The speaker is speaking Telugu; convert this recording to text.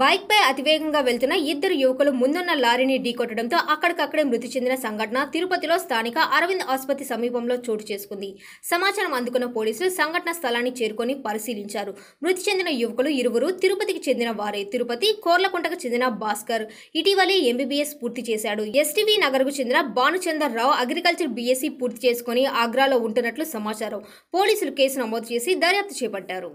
బైక్ పై అతివేగంగా వెళ్తున్న ఇద్దరు యువకులు ముందున్న లారీని ఢీకొట్టడంతో అక్కడికక్కడే మృతి చెందిన సంఘటన తిరుపతిలో స్థానిక అరవింద్ ఆసుపత్రి సమీపంలో చోటు చేసుకుంది సమాచారం అందుకున్న పోలీసులు సంఘటన స్థలాన్ని చేరుకొని పరిశీలించారు మృతి చెందిన యువకులు ఇరువురు తిరుపతికి చెందిన వారే తిరుపతి కోర్లకుంటకు చెందిన భాస్కర్ ఇటీవలే ఎంబీబీఎస్ పూర్తి చేశాడు ఎస్టీవీ నగర్కు చెందిన Bhanuchander Rao agriculture BSc e పూర్తి చేసుకుని ఆగ్రాలో ఉంటున్నట్లు సమాచారం పోలీసులు కేసు నమోదు చేసి దర్యాప్తు చేపట్టారు